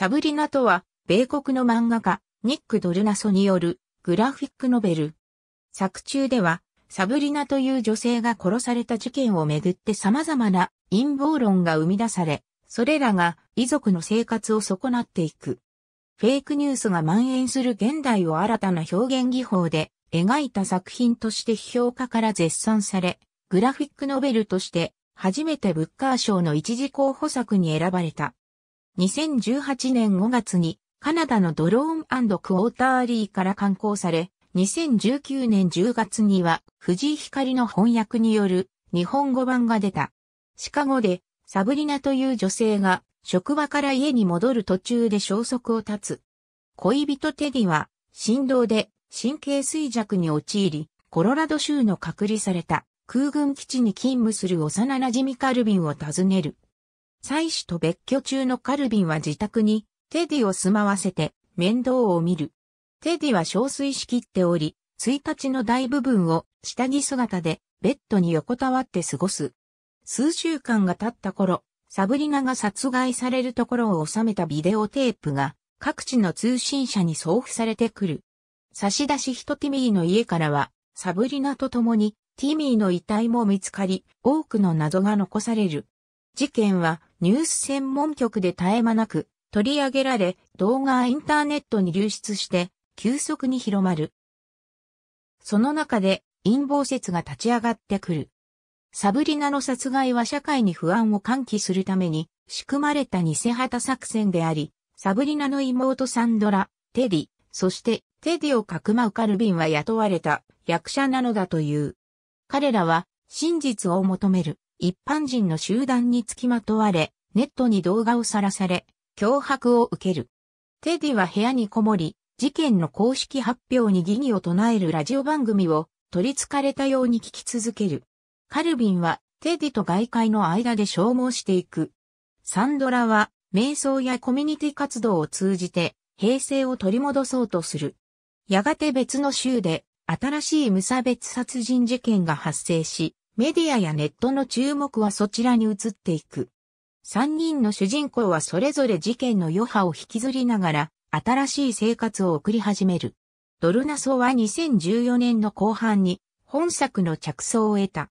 サブリナとは、米国の漫画家、ニック・ドルナソによるグラフィックノベル。作中では、サブリナという女性が殺された事件をめぐって様々な陰謀論が生み出され、それらが遺族の生活を損なっていく。フェイクニュースが蔓延する現代を新たな表現技法で描いた作品として批評家から絶賛され、グラフィックノベルとして初めてブッカー賞の一時候補作に選ばれた。2018年5月にカナダのドローンクォーターリーから刊行され、2019年10月には藤井光の翻訳による日本語版が出た。シカゴでサブリナという女性が職場から家に戻る途中で消息を絶つ。恋人テディは振動で神経衰弱に陥り、コロラド州の隔離された空軍基地に勤務する幼馴染カルビンを訪ねる。妻子と別居中のカルビンは自宅にテディを住まわせて面倒を見る。テディは憔悴しきっており、1日の大部分を下着姿でベッドに横たわって過ごす。数週間が経った頃、サブリナが殺害されるところを収めたビデオテープが各地の通信社に送付されてくる。差出人ティミーの家からは、サブリナと共にティミーの遺体も見つかり、多くの謎が残される。事件はニュース専門局で絶え間なく取り上げられ、動画はインターネットに流出して急速に広まる。その中で陰謀説が立ち上がってくる。サブリナの殺害は社会に不安を喚起するために仕組まれた偽旗作戦であり、サブリナの妹サンドラ、テディ、そしてテディをかくまうカルビンは雇われた役者なのだという。彼らは真実を求める一般人の集団につきまとわれ、ネットに動画をさらされ、脅迫を受ける。テディは部屋にこもり、事件の公式発表に疑義を唱えるラジオ番組を取り憑かれたように聞き続ける。カルビンはテディと外界の間で消耗していく。サンドラは瞑想やコミュニティ活動を通じて平成を取り戻そうとする。やがて別の州で新しい無差別殺人事件が発生し、メディアやネットの注目はそちらに移っていく。三人の主人公はそれぞれ事件の余波を引きずりながら、新しい生活を送り始める。ドルナソは2014年の後半に本作の着想を得た。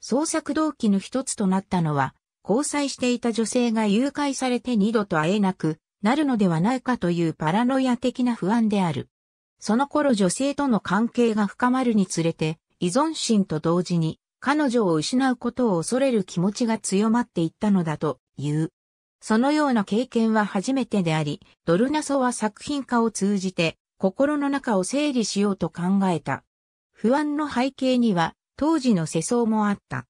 創作動機の一つとなったのは、交際していた女性が誘拐されて二度と会えなくなるのではないかというパラノイア的な不安である。その頃女性との関係が深まるにつれて、依存心と同時に彼女を失うことを恐れる気持ちが強まっていったのだという。そのような経験は初めてであり、ドルナソは作品化を通じて心の中を整理しようと考えた。不安の背景には当時の世相もあった。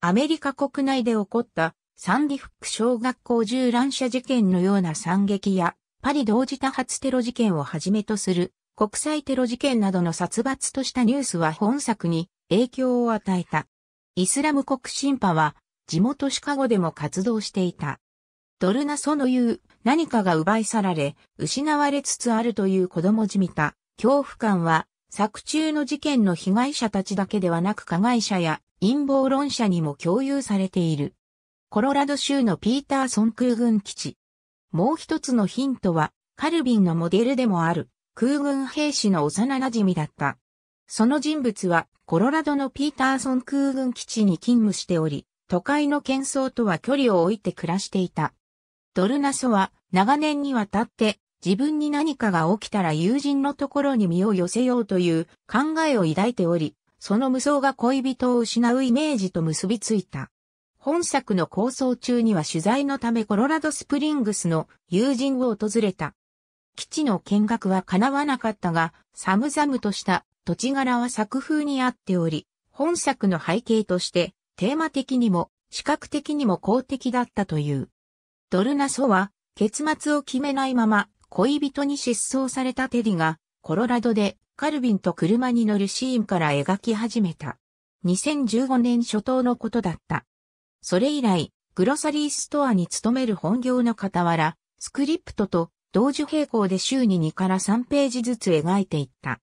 アメリカ国内で起こったサンディフック小学校銃乱射事件のような惨劇やパリ同時多発テロ事件をはじめとする国際テロ事件などの殺伐としたニュースは本作に影響を与えた。イスラム国新派は地元シカゴでも活動していた。ドルナソの言う何かが奪い去られ、失われつつあるという子供じみた恐怖感は作中の事件の被害者たちだけではなく加害者や陰謀論者にも共有されている。コロラド州のピーターソン空軍基地。もう一つのヒントは、カルビンのモデルでもある空軍兵士の幼馴染だった。その人物は、コロラドのピーターソン空軍基地に勤務しており、都会の喧騒とは距離を置いて暮らしていた。ドルナソは、長年にわたって、自分に何かが起きたら友人のところに身を寄せようという考えを抱いており、その無双が恋人を失うイメージと結びついた。本作の構想中には取材のためコロラドスプリングスの友人を訪れた。基地の見学は叶わなかったが、寒々とした土地柄は作風に合っており、本作の背景として、テーマ的にも、視覚的にも公的だったという。ドルナソは、結末を決めないまま、恋人に失踪されたテディが、コロラドで、カルビンと車に乗るシーンから描き始めた。2015年初頭のことだった。それ以来、グロサリーストアに勤める本業の傍ら、スクリプトと同時並行で週に2から3ページずつ描いていった。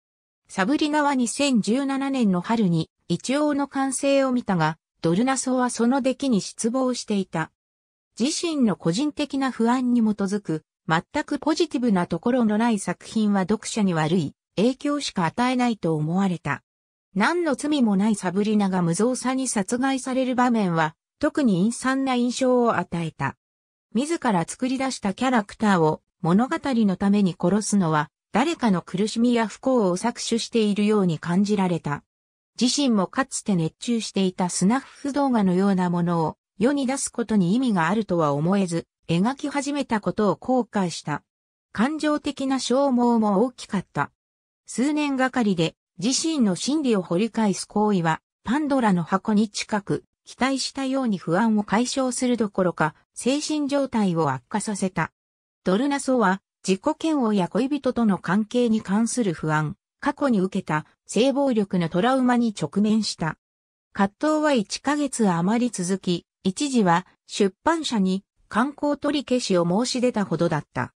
サブリナは2017年の春に一応の完成を見たが、ドルナソはその出来に失望していた。自身の個人的な不安に基づく、全くポジティブなところのない作品は読者に悪い影響しか与えないと思われた。何の罪もないサブリナが無造作に殺害される場面は、特に陰惨な印象を与えた。自ら作り出したキャラクターを物語のために殺すのは誰かの苦しみや不幸を搾取しているように感じられた。自身もかつて熱中していたスナッフ動画のようなものを世に出すことに意味があるとは思えず、描き始めたことを後悔した。感情的な消耗も大きかった。数年がかりで自身の心理を掘り返す行為は、パンドラの箱に近く、期待したように不安を解消するどころか、精神状態を悪化させた。ドルナソは、自己嫌悪や恋人との関係に関する不安、過去に受けた性暴力のトラウマに直面した。葛藤は1ヶ月余り続き、一時は出版社に観光取り消しを申し出たほどだった。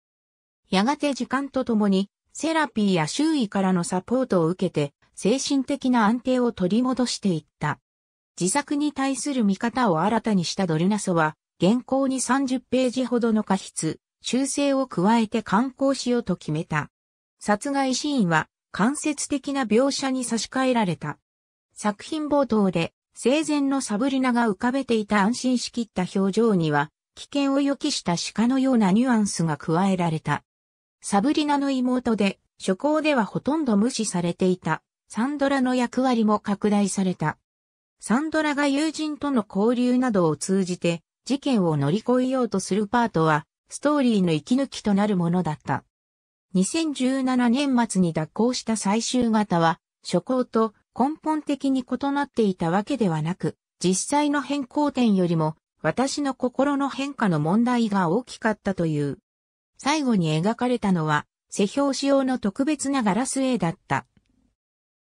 やがて時間とともにセラピーや周囲からのサポートを受けて精神的な安定を取り戻していった。自作に対する見方を新たにしたドルナソは、原稿に30ページほどの過筆、修正を加えて観光しようと決めた。殺害シーンは間接的な描写に差し替えられた。作品冒頭で生前のサブリナが浮かべていた安心しきった表情には危険を予期した鹿のようなニュアンスが加えられた。サブリナの妹で初行ではほとんど無視されていたサンドラの役割も拡大された。サンドラが友人との交流などを通じて事件を乗り越えようとするパートはストーリーの息抜きとなるものだった。2017年末に脱行した最終型は、初行と根本的に異なっていたわけではなく、実際の変更点よりも、私の心の変化の問題が大きかったという。最後に描かれたのは、世表仕様の特別なガラス絵だった。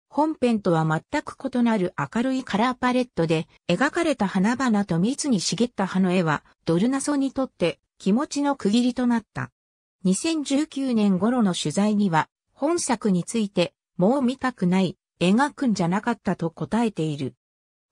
本編とは全く異なる明るいカラーパレットで描かれた花々と密に茂った葉の絵はドルナソにとって気持ちの区切りとなった。2019年頃の取材には、本作について、もう見たくない、描くんじゃなかったと答えている。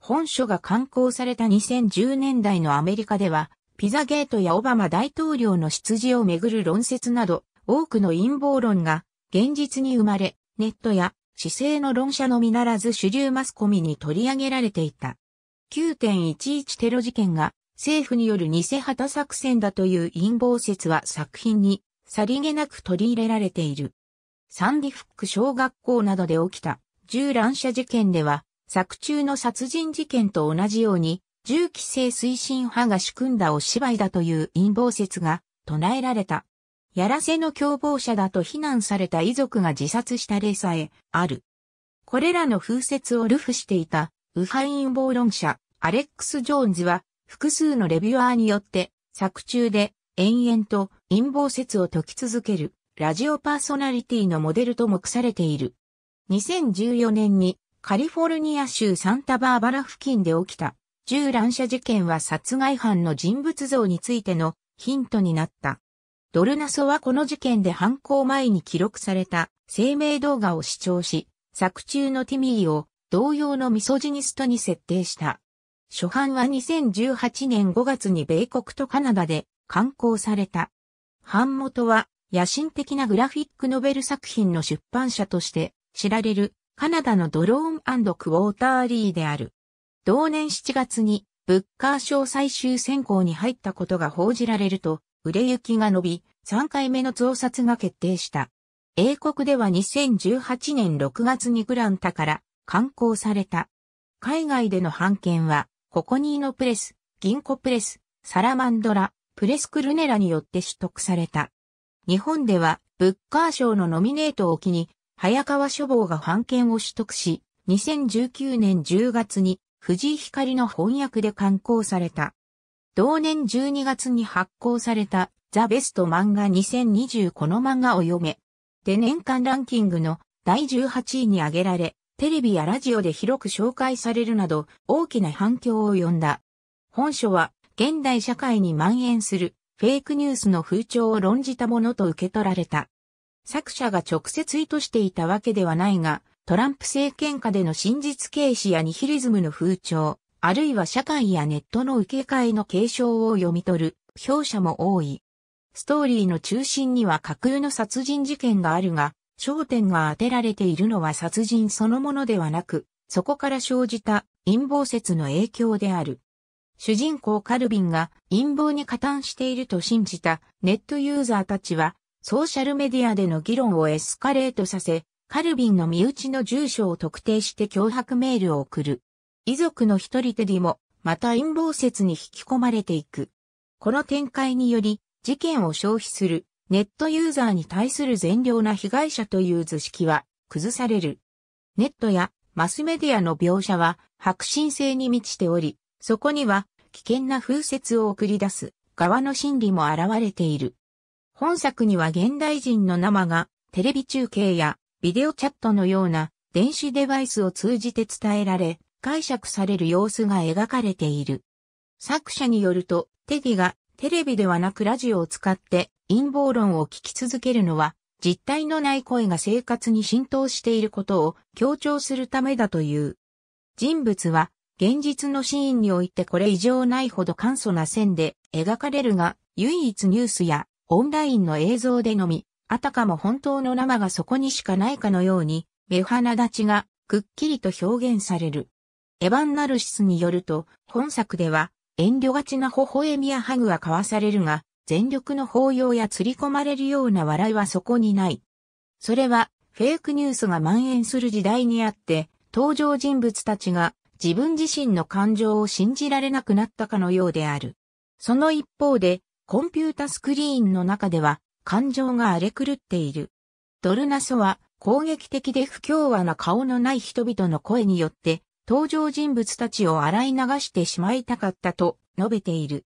本書が刊行された2010年代のアメリカでは、ピザゲートやオバマ大統領の出自をめぐる論説など、多くの陰謀論が現実に生まれ、ネットや姿勢の論者のみならず主流マスコミに取り上げられていた。9.11テロ事件が政府による偽旗作戦だという陰謀説は作品にさりげなく取り入れられている。サンディフック小学校などで起きた銃乱射事件では作中の殺人事件と同じように銃規制推進派が仕組んだお芝居だという陰謀説が唱えられた。やらせの共謀者だと非難された遺族が自殺した例さえある。これらの風説を流布していた右派陰謀論者アレックス・ジョーンズは複数のレビュアーによって、作中で延々と陰謀説を解き続ける、ラジオパーソナリティのモデルと目されている。2014年にカリフォルニア州サンタバーバラ付近で起きた銃乱射事件は殺害犯の人物像についてのヒントになった。ドルナソはこの事件で犯行前に記録された声明動画を視聴し、作中のティミーを同様のミソジニストに設定した。初版は2018年5月に米国とカナダで刊行された。版元は野心的なグラフィックノベル作品の出版社として知られるカナダのドローンクォーターリーである。同年7月にブッカー賞最終選考に入ったことが報じられると、売れ行きが伸び、3回目の増刷が決定した。英国では2018年6月にグランタから刊行された。海外での版権はココニーノプレス、銀行プレス、サラマンドラ、プレスクルネラによって取得された。日本では、ブッカー賞のノミネートを機に、早川書房が版権を取得し、2019年10月に藤井光の翻訳で刊行された。同年12月に発行されたザ・ベスト漫画2020この漫画を読め。で年間ランキングの第18位に挙げられ、テレビやラジオで広く紹介されるなど大きな反響を呼んだ。本書は現代社会に蔓延するフェイクニュースの風潮を論じたものと受け取られた。作者が直接意図していたわけではないが、トランプ政権下での真実軽視やニヒリズムの風潮、あるいは社会やネットの受け替えの継承を読み取る、表者も多い。ストーリーの中心には架空の殺人事件があるが、焦点が当てられているのは殺人そのものではなく、そこから生じた陰謀説の影響である。主人公カルビンが陰謀に加担していると信じたネットユーザーたちは、ソーシャルメディアでの議論をエスカレートさせ、カルビンの身内の住所を特定して脅迫メールを送る。遺族の一人テディも、また陰謀説に引き込まれていく。この展開により、事件を消費するネットユーザーに対する善良な被害者という図式は崩される。ネットやマスメディアの描写は白心性に満ちており、そこには危険な風説を送り出す側の心理も現れている。本作には現代人の生がテレビ中継やビデオチャットのような電子デバイスを通じて伝えられ、解釈される様子が描かれている。作者によると、テディがテレビではなくラジオを使って陰謀論を聞き続けるのは、実体のない声が生活に浸透していることを強調するためだという。人物は、現実のシーンにおいてこれ以上ないほど簡素な線で描かれるが、唯一ニュースやオンラインの映像でのみ、あたかも本当の生がそこにしかないかのように、目鼻立ちがくっきりと表現される。エヴァン・ナルシスによると、本作では遠慮がちな微笑みやハグは交わされるが、全力の抱擁や釣り込まれるような笑いはそこにない。それは、フェイクニュースが蔓延する時代にあって、登場人物たちが自分自身の感情を信じられなくなったかのようである。その一方で、コンピュータスクリーンの中では、感情が荒れ狂っている。ドルナソは、攻撃的で不協和な顔のない人々の声によって、登場人物たちを洗い流してしまいたかったと述べている。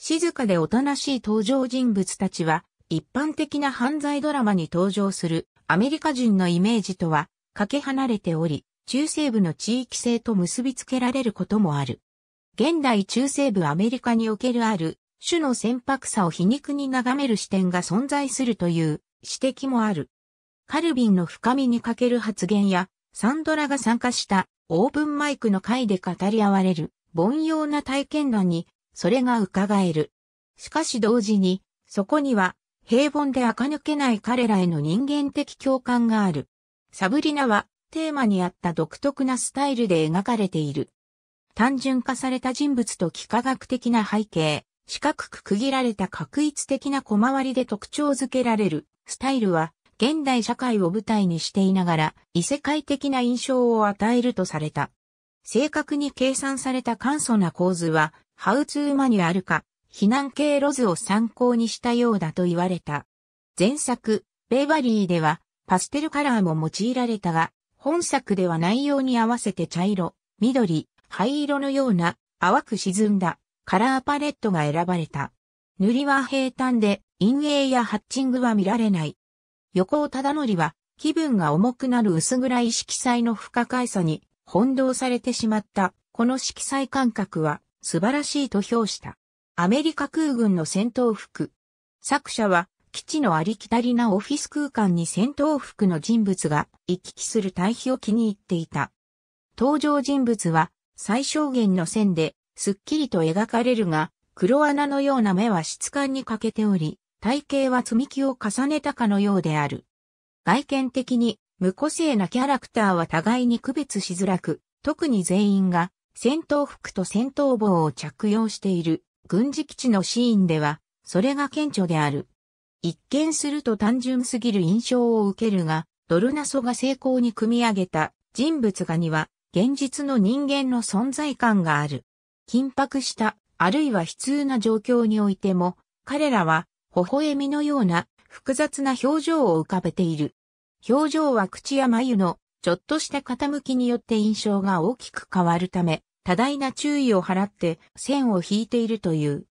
静かでおとなしい登場人物たちは、一般的な犯罪ドラマに登場するアメリカ人のイメージとは、かけ離れており、中西部の地域性と結びつけられることもある。現代中西部アメリカにおけるある種の船舶さを皮肉に眺める視点が存在するという指摘もある。カルビンの深みにかける発言や、サンドラが参加したオープンマイクの会で語り合われる凡庸な体験談にそれが伺える。しかし同時に、そこには、平凡で垢抜けない彼らへの人間的共感がある。サブリナは、テーマにあった独特なスタイルで描かれている。単純化された人物と幾何学的な背景、四角く区切られた画一的な小回りで特徴づけられるスタイルは、現代社会を舞台にしていながら、異世界的な印象を与えるとされた。正確に計算された簡素な構図は、ハウツーマニュアルか、避難経路図を参考にしたようだと言われた。前作、ベイバリーでは、パステルカラーも用いられたが、本作では内容に合わせて茶色、緑、灰色のような淡く沈んだカラーパレットが選ばれた。塗りは平坦で、陰影やハッチングは見られない。横尾忠則は、気分が重くなる薄暗い色彩の不可解さに翻弄されてしまった。この色彩感覚は、素晴らしいと評した。アメリカ空軍の戦闘服。作者は、基地のありきたりなオフィス空間に戦闘服の人物が行き来する対比を気に入っていた。登場人物は最小限の線で、すっきりと描かれるが、黒穴のような目は質感に欠けており、体型は積み木を重ねたかのようである。外見的に無個性なキャラクターは互いに区別しづらく、特に全員が戦闘服と戦闘帽を着用している軍事基地のシーンでは、それが顕著である。一見すると単純すぎる印象を受けるが、ドルナソが成功に組み上げた人物画には、現実の人間の存在感がある。緊迫した、あるいは悲痛な状況においても、彼らは、微笑みのような複雑な表情を浮かべている。表情は口や眉のちょっとした傾きによって印象が大きく変わるため、多大な注意を払って線を引いているという。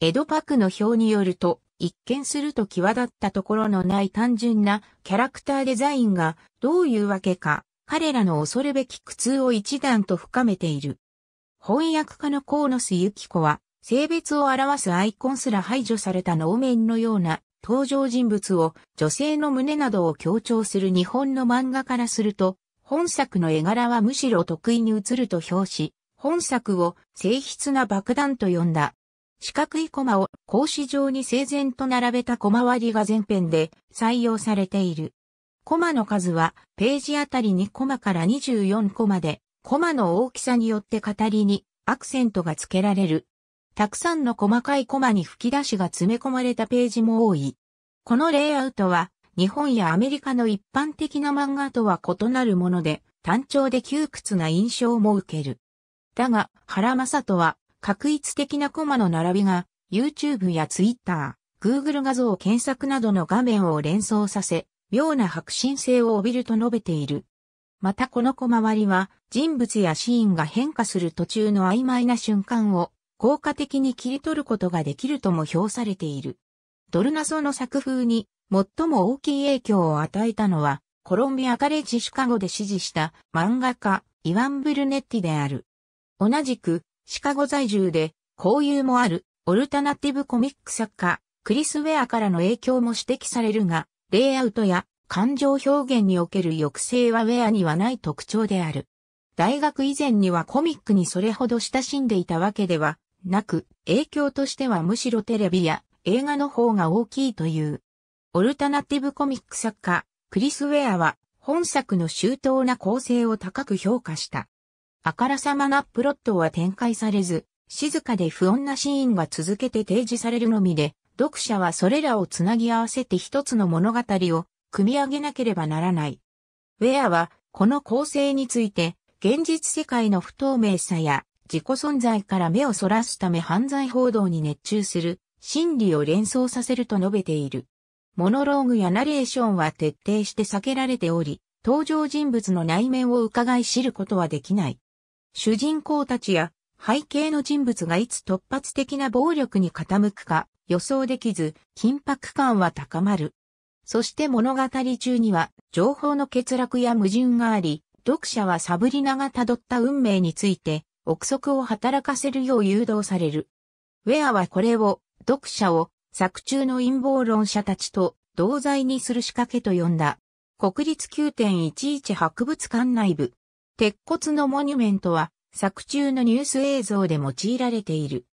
江戸パクの表によると、一見すると際立ったところのない単純なキャラクターデザインがどういうわけか、彼らの恐るべき苦痛を一段と深めている。翻訳家の河野須幸子は、性別を表すアイコンすら排除された能面のような登場人物を女性の胸などを強調する日本の漫画からすると、本作の絵柄はむしろ得意に映ると表し、本作を静筆な爆弾と呼んだ。四角いコマを格子状に整然と並べたコマ割りが全編で採用されている。コマの数はページあたり2コマから24コマで、コマの大きさによって語りにアクセントが付けられる。たくさんの細かいコマに吹き出しが詰め込まれたページも多い。このレイアウトは日本やアメリカの一般的な漫画とは異なるもので単調で窮屈な印象も受ける。だが、原正人は、確一的なコマの並びが、YouTube や Twitter、Google 画像検索などの画面を連想させ、妙な迫真性を帯びると述べている。またこのコマ割りは、人物やシーンが変化する途中の曖昧な瞬間を、効果的に切り取ることができるとも評されている。ドルナソの作風に最も大きい影響を与えたのは、コロンビアカレッジシカゴで支持した漫画家、イワン・ブルネッティである。同じく、シカゴ在住で、交友もある、オルタナティブコミック作家、クリス・ウェアからの影響も指摘されるが、レイアウトや感情表現における抑制はウェアにはない特徴である。大学以前にはコミックにそれほど親しんでいたわけではなく、影響としてはむしろテレビや映画の方が大きいという。オルタナティブコミック作家、クリス・ウェアは本作の周到な構成を高く評価した。あからさまなプロットは展開されず、静かで不穏なシーンが続けて提示されるのみで、読者はそれらをつなぎ合わせて一つの物語を組み上げなければならない。ウェアは、この構成について、現実世界の不透明さや自己存在から目をそらすため犯罪報道に熱中する心理を連想させると述べている。モノローグやナレーションは徹底して避けられており、登場人物の内面を伺い知ることはできない。主人公たちや背景の人物がいつ突発的な暴力に傾くか予想できず緊迫感は高まる。そして物語中には情報の欠落や矛盾があり、読者はサブリナが辿った運命について憶測を働かせるよう誘導される。ウェアはこれを読者を作中の陰謀論者たちと同罪にする仕掛けと呼んだ。国立9.11博物館内部、鉄骨のモニュメントは作中のニュース映像で用いられている。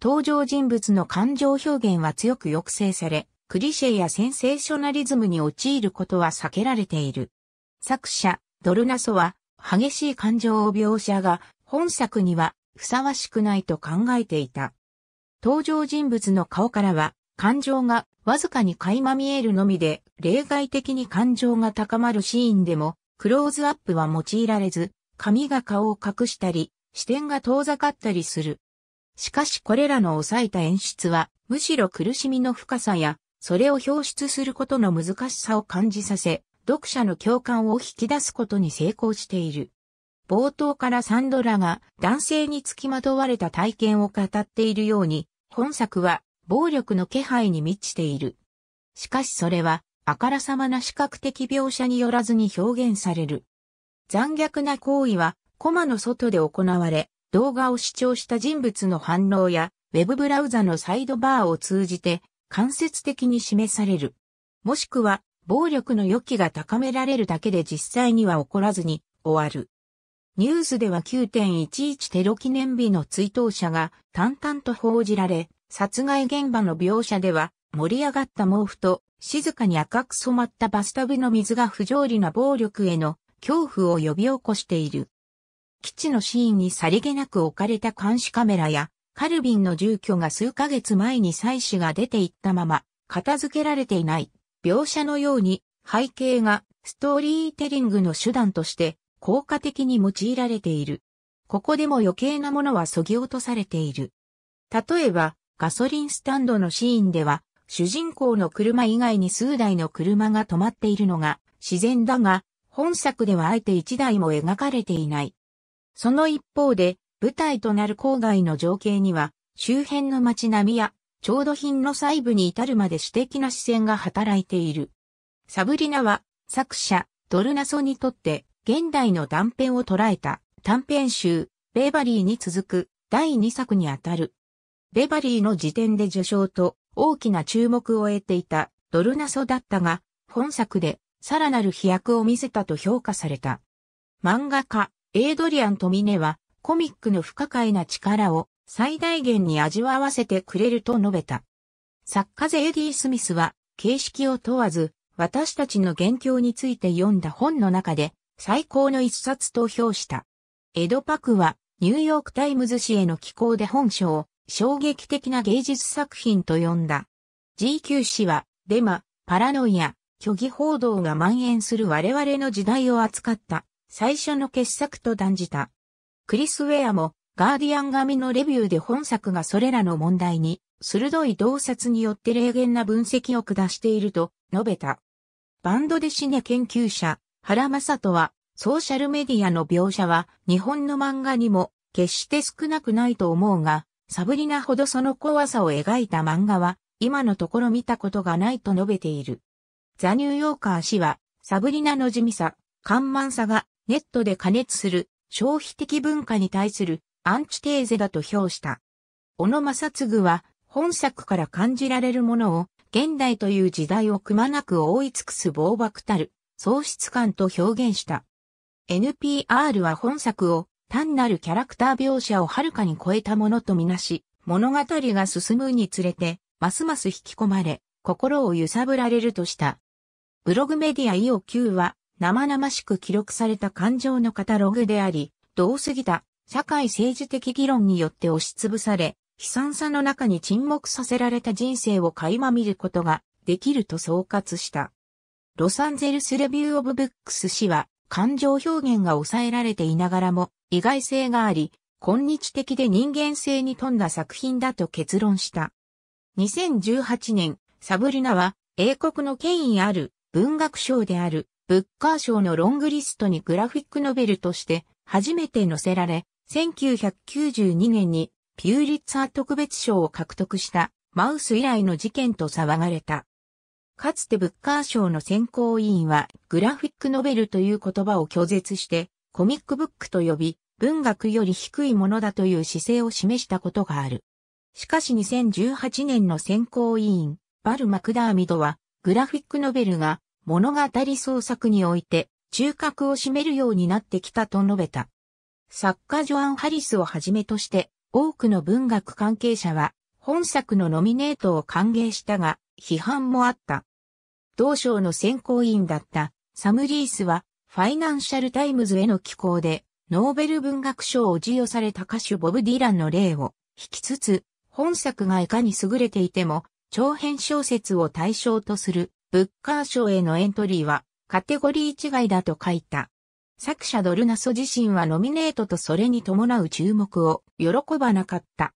登場人物の感情表現は強く抑制され、クリシェやセンセーショナリズムに陥ることは避けられている。作者、ドルナソは、激しい感情を描写が、本作には、ふさわしくないと考えていた。登場人物の顔からは、感情がわずかに垣間見えるのみで、例外的に感情が高まるシーンでも、クローズアップは用いられず、髪が顔を隠したり、視点が遠ざかったりする。しかしこれらの抑えた演出は、むしろ苦しみの深さや、それを表出することの難しさを感じさせ、読者の共感を引き出すことに成功している。冒頭からサンドラが男性につきまとわれた体験を語っているように、本作は暴力の気配に満ちている。しかしそれはあからさまな視覚的描写によらずに表現される。残虐な行為は、コマの外で行われ、動画を視聴した人物の反応や、ウェブブラウザのサイドバーを通じて、間接的に示される。もしくは、暴力の予期が高められるだけで実際には起こらずに、終わる。ニュースでは9.11テロ記念日の追悼者が淡々と報じられ、殺害現場の描写では盛り上がった毛布と静かに赤く染まったバスタブの水が不条理な暴力への恐怖を呼び起こしている。基地のシーンにさりげなく置かれた監視カメラや、カルビンの住居が数ヶ月前に妻子が出ていったまま、片付けられていない、描写のように、背景がストーリーテリングの手段として効果的に用いられている。ここでも余計なものは削ぎ落とされている。例えば、ガソリンスタンドのシーンでは、主人公の車以外に数台の車が止まっているのが自然だが、本作ではあえて一台も描かれていない。その一方で、舞台となる郊外の情景には、周辺の街並みや、調度品の細部に至るまで私的な視線が働いている。サブリナは、作者、ドルナソにとって、現代の断片を捉えた短編集、ベバリーに続く第2作にあたる。ベバリーの時点で受賞と大きな注目を得ていたドルナソだったが、本作でさらなる飛躍を見せたと評価された。漫画家、エイドリアン・トミネは、コミックの不可解な力を最大限に味わわせてくれると述べた。作家ゼエディ・スミスは、形式を問わず、私たちの元凶について読んだ本の中で、最高の一冊と評した。エド・パクは、ニューヨーク・タイムズ紙への寄稿で本書を、衝撃的な芸術作品と呼んだ。GQ 氏は、デマ、パラノイア、虚偽報道が蔓延する我々の時代を扱った最初の傑作と断じた。クリス・ウェアもガーディアン紙のレビューで本作がそれらの問題に鋭い洞察によって冷厳な分析を下していると述べた。バンドでシネ研究者原正人はソーシャルメディアの描写は日本の漫画にも決して少なくないと思うがサブリナほどその怖さを描いた漫画は、今のところ見たことがないと述べている。ザ・ニューヨーカー氏は、サブリナの地味さ、緩慢さがネットで加熱する消費的文化に対するアンチテーゼだと評した。小野正嗣は本作から感じられるものを現代という時代をくまなく覆い尽くす暴漠たる喪失感と表現した。NPR は本作を単なるキャラクター描写をはるかに超えたものとみなし、物語が進むにつれて、ますます引き込まれ、心を揺さぶられるとした。ブログメディアイオ Q は、生々しく記録された感情のカタログであり、どうすぎた、社会政治的議論によって押しつぶされ、悲惨さの中に沈黙させられた人生を垣間見ることができると総括した。ロサンゼルスレビューオブブックス氏は、感情表現が抑えられていながらも意外性があり、今日的で人間性に富んだ作品だと結論した。2018年、サブリナは英国の権威ある文学賞であるブッカー賞のロングリストにグラフィックノベルとして初めて載せられ、1992年にピューリッツァー特別賞を獲得したマウス以来の事件と騒がれた。かつてブッカー賞の選考委員はグラフィックノベルという言葉を拒絶してコミックブックと呼び文学より低いものだという姿勢を示したことがある。しかし2018年の選考委員バル・マクダーミドはグラフィックノベルが物語創作において中核を占めるようになってきたと述べた。作家ジョアン・ハリスをはじめとして多くの文学関係者は本作のノミネートを歓迎したが批判もあった。同省の選考委員だったサムリースはファイナンシャルタイムズへの寄稿でノーベル文学賞を授与された歌手ボブ・ディランの例を引きつつ本作がいかに優れていても長編小説を対象とするブッカー賞へのエントリーはカテゴリー違いだと書いた。作者ドルナソ自身はノミネートとそれに伴う注目を喜ばなかった。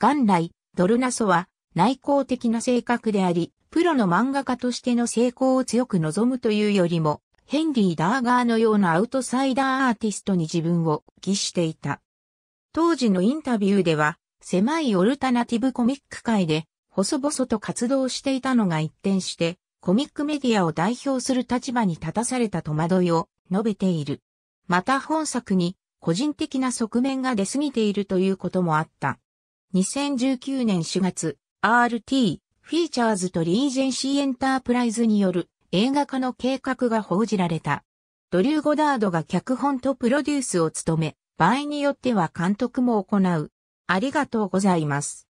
元来、ドルナソは内向的な性格であり、プロの漫画家としての成功を強く望むというよりも、ヘンリー・ダーガーのようなアウトサイダーアーティストに自分を寄していた。当時のインタビューでは、狭いオルタナティブコミック界で、細々と活動していたのが一転して、コミックメディアを代表する立場に立たされた戸惑いを述べている。また本作に個人的な側面が出過ぎているということもあった。2019年4月、RT フィーチャーズとリージェンシーエンタープライズによる映画化の計画が報じられた。ドリュー・ゴダードが脚本とプロデュースを務め、場合によっては監督も行う。ありがとうございます。